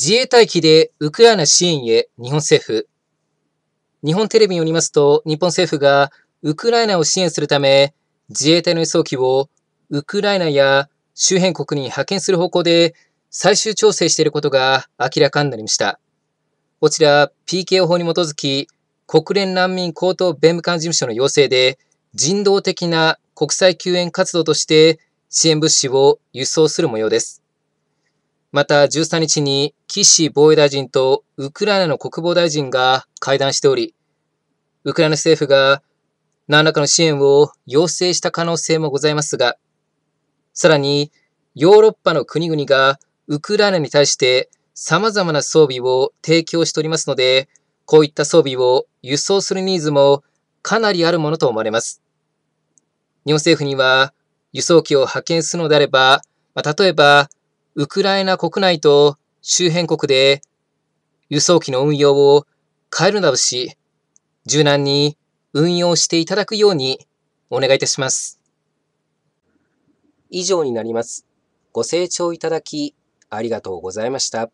自衛隊機でウクライナ支援へ日本政府。日本テレビによりますと、日本政府がウクライナを支援するため、自衛隊の輸送機をウクライナや周辺国に派遣する方向で最終調整していることが明らかになりました。こちら PKO 法に基づき、国連難民高等弁務官事務所の要請で、人道的な国際救援活動として支援物資を輸送する模様です。また13日に岸防衛大臣とウクライナの国防大臣が会談しており、ウクライナ政府が何らかの支援を要請した可能性もございますが、さらにヨーロッパの国々がウクライナに対して様々な装備を提供しておりますので、こういった装備を輸送するニーズもかなりあるものと思われます。日本政府には輸送機を派遣するのであれば、例えばウクライナ国内と周辺国で輸送機の運用を変えるなどし、柔軟に運用していただくようにお願いいたします。以上になります。ご清聴いただきありがとうございました。